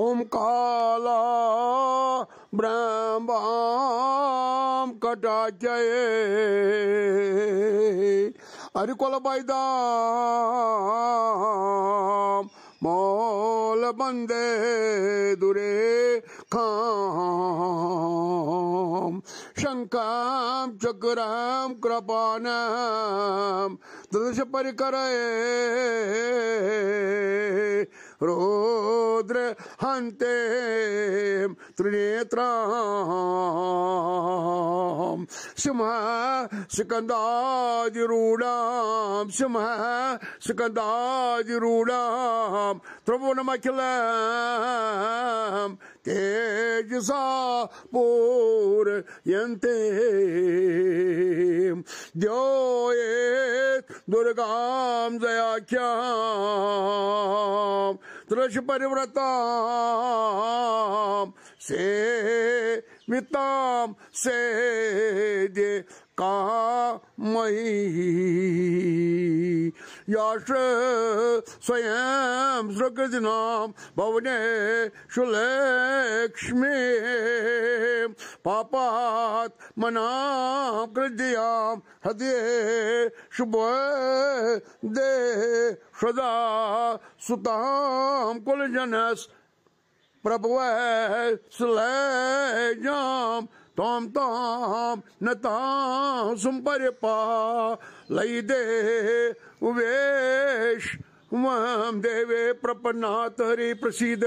ओम काला ब्रह्म कटाचये अरिकोल बैदाम मौल बंदे दुरे खाम शंकाम चक्राम कृपानाम दलश परिकर रो हन्ते त्रिनेत्रां सिंहः स्कन्दाजिरूढां सिंहः स्कन्दाजिरूढां त्रिभुवनमखिलां तेजसा पूरयन्ते ये दुर्गां जयाख्या त्रिष परिव्रताम से मिताम से जे कामयी याश स्वयं सुकृतिनाम भवने शुलक्ष्मी पापात मना कृदयाम हृदय दे सदा सुताम कुल जनस प्रभु जाम ताम ताम न ताम सुम पर पा लई दे उवेश うま મ દેવે પ્રપન્ન હાથ હરી પ્રસિદ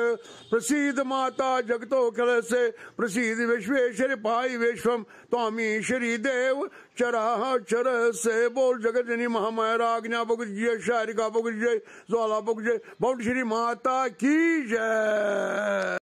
પ્રસિદ માતા જગતો કહેસે પ્રસિદ વિશ્વેશર પાય વૈશ્વમ તોમી શ્રી દેવ ચરાચર સે બો જગદની મહામહારાજ્ઞા બગજીયશ હરી કાબગજી સોલા બગજી બૌંદ શ્રી માતા કી જય